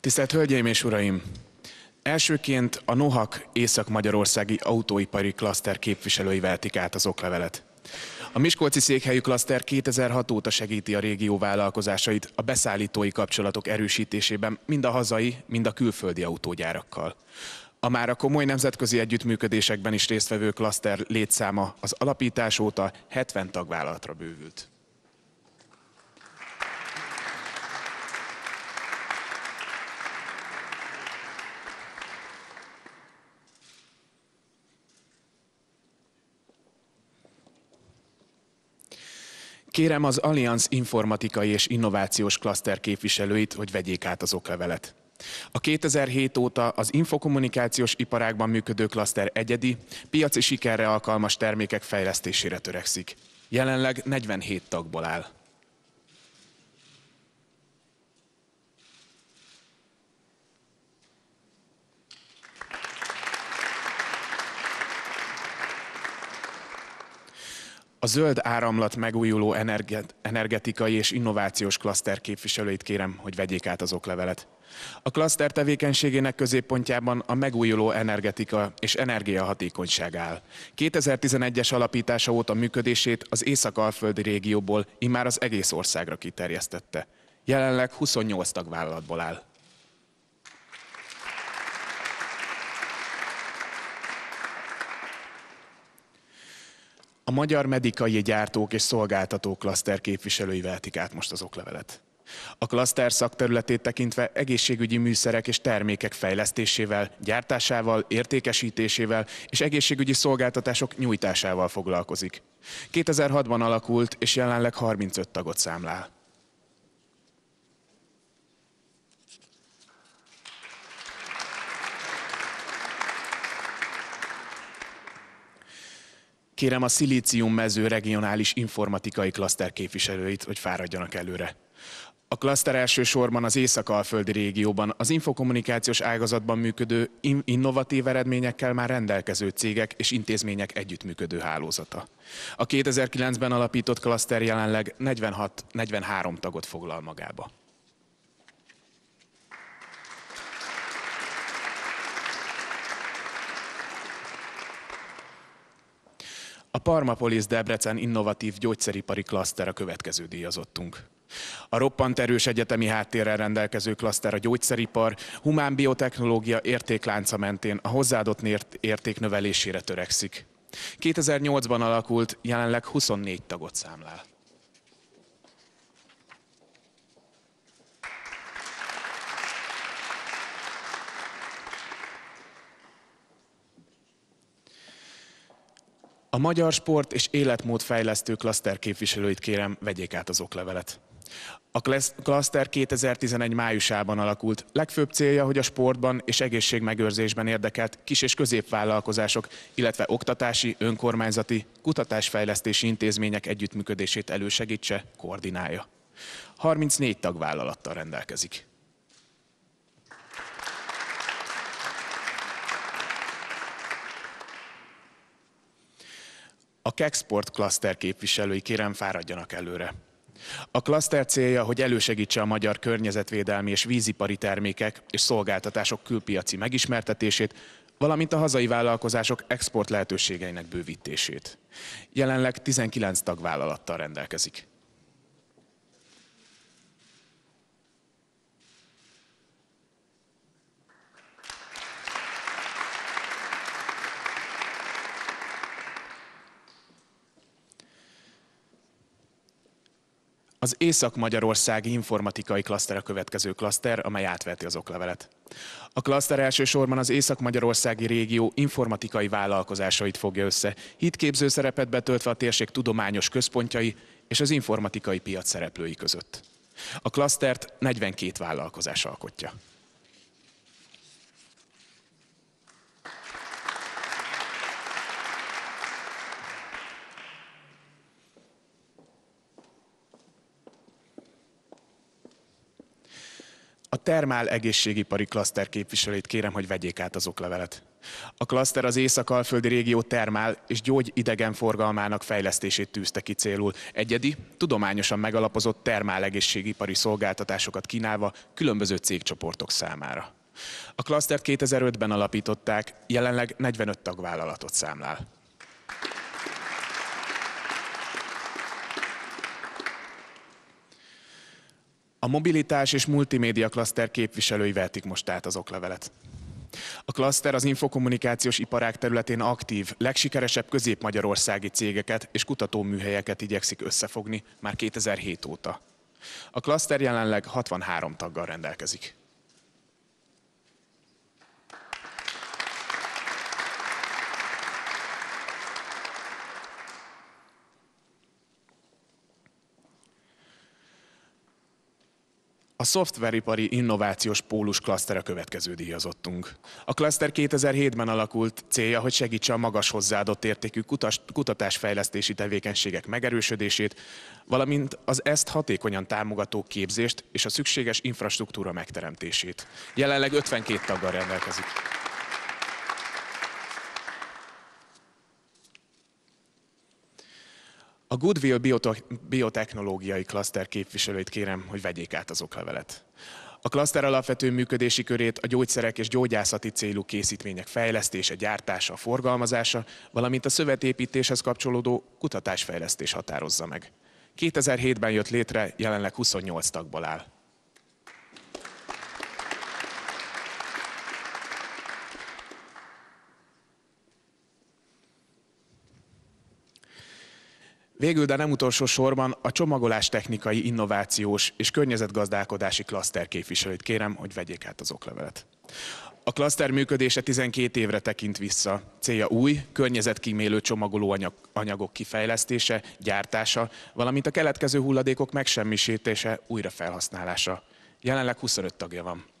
Tisztelt Hölgyeim és Uraim! Elsőként a Nohak Észak-Magyarországi Autóipari Klaszter képviselői vehetik át az oklevelet. A Miskolci székhelyű klaszter 2006 óta segíti a régió vállalkozásait a beszállítói kapcsolatok erősítésében mind a hazai, mind a külföldi autógyárakkal. A már a komoly nemzetközi együttműködésekben is résztvevő klaszter létszáma az alapítás óta 70 tagvállalatra bővült. Kérem az Allianz informatikai és innovációs klaszter képviselőit, hogy vegyék át az oklevelet. A 2007 óta az infokommunikációs iparágban működő klaszter egyedi, piaci sikerre alkalmas termékek fejlesztésére törekszik. Jelenleg 47 tagból áll. A zöld áramlat megújuló energetikai és innovációs klaszter képviselőit kérem, hogy vegyék át az oklevelet. A klaszter tevékenységének középpontjában a megújuló energetika és energiahatékonyság áll. 2011-es alapítása óta működését az Észak-Alföldi régióból immár az egész országra kiterjesztette. Jelenleg 28 tagvállalatból áll. a magyar medikai gyártók és szolgáltató klaszter képviselői vehetik át most az oklevelet. A klaszter szakterületét tekintve egészségügyi műszerek és termékek fejlesztésével, gyártásával, értékesítésével és egészségügyi szolgáltatások nyújtásával foglalkozik. 2006-ban alakult és jelenleg 35 tagot számlál. Kérem a Szilícium mező regionális informatikai klaszter képviselőit, hogy fáradjanak előre. A klaszter elsősorban az Észak-Alföldi régióban, az infokommunikációs ágazatban működő in innovatív eredményekkel már rendelkező cégek és intézmények együttműködő hálózata. A 2009-ben alapított klaszter jelenleg 46-43 tagot foglal magába. A Parmapolis Debrecen innovatív gyógyszeripari klaszter a következő díjazottunk. A roppant erős egyetemi háttérrel rendelkező klaszter a gyógyszeripar, humán biotechnológia értéklánca mentén a hozzáadott érték növelésére törekszik. 2008-ban alakult, jelenleg 24 tagot számlál. A magyar sport és életmód fejlesztő klaszter képviselőit kérem, vegyék át az oklevelet. A klaszter 2011 májusában alakult. Legfőbb célja, hogy a sportban és egészségmegőrzésben érdekelt kis- és középvállalkozások, illetve oktatási, önkormányzati, kutatásfejlesztési intézmények együttműködését elősegítse, koordinálja. 34 tagvállalattal rendelkezik. A Kexport klaszter képviselői kérem fáradjanak előre. A klaszter célja, hogy elősegítse a magyar környezetvédelmi és vízipari termékek és szolgáltatások külpiaci megismertetését, valamint a hazai vállalkozások export lehetőségeinek bővítését. Jelenleg 19 tagvállalattal rendelkezik. Az Észak-Magyarországi Informatikai Klaszter a következő klaszter, amely átveti az oklevelet. A klaszter elsősorban az Észak-Magyarországi régió informatikai vállalkozásait fogja össze, hitképző szerepet betöltve a térség tudományos központjai és az informatikai piac szereplői között. A klasztert 42 vállalkozás alkotja. A termál egészségipari klaszter képviselőit kérem, hogy vegyék át az oklevelet. A klaszter az Észak-Alföldi régió termál és idegen forgalmának fejlesztését tűzte ki célul. Egyedi, tudományosan megalapozott termál egészségipari szolgáltatásokat kínálva különböző cégcsoportok számára. A klasztert 2005-ben alapították, jelenleg 45 tagvállalatot számlál. mobilitás és multimédia klaszter képviselői vetik most át az oklevelet. A klaszter az infokommunikációs iparág területén aktív, legsikeresebb közép-magyarországi cégeket és kutatóműhelyeket igyekszik összefogni már 2007 óta. A klaszter jelenleg 63 taggal rendelkezik. A szoftveripari innovációs pólus klaszter a következő díjazottunk. A klaszter 2007-ben alakult célja, hogy segítse a magas hozzáadott értékű kutatásfejlesztési tevékenységek megerősödését, valamint az ezt hatékonyan támogató képzést és a szükséges infrastruktúra megteremtését. Jelenleg 52 taggal rendelkezik. A Goodwill biotechnológiai klaszter képviselőit kérem, hogy vegyék át az oklevelet. A klaszter alapvető működési körét a gyógyszerek és gyógyászati célú készítmények fejlesztése, gyártása, forgalmazása, valamint a szövetépítéshez kapcsolódó kutatásfejlesztés határozza meg. 2007-ben jött létre, jelenleg 28 tagból áll. Végül, de nem utolsó sorban a csomagolás technikai, innovációs és környezetgazdálkodási klaszter képviselőit kérem, hogy vegyék át az oklevelet. A klaszter működése 12 évre tekint vissza. Célja új, környezetkímélő csomagoló anyagok kifejlesztése, gyártása, valamint a keletkező hulladékok megsemmisítése, újrafelhasználása. Jelenleg 25 tagja van.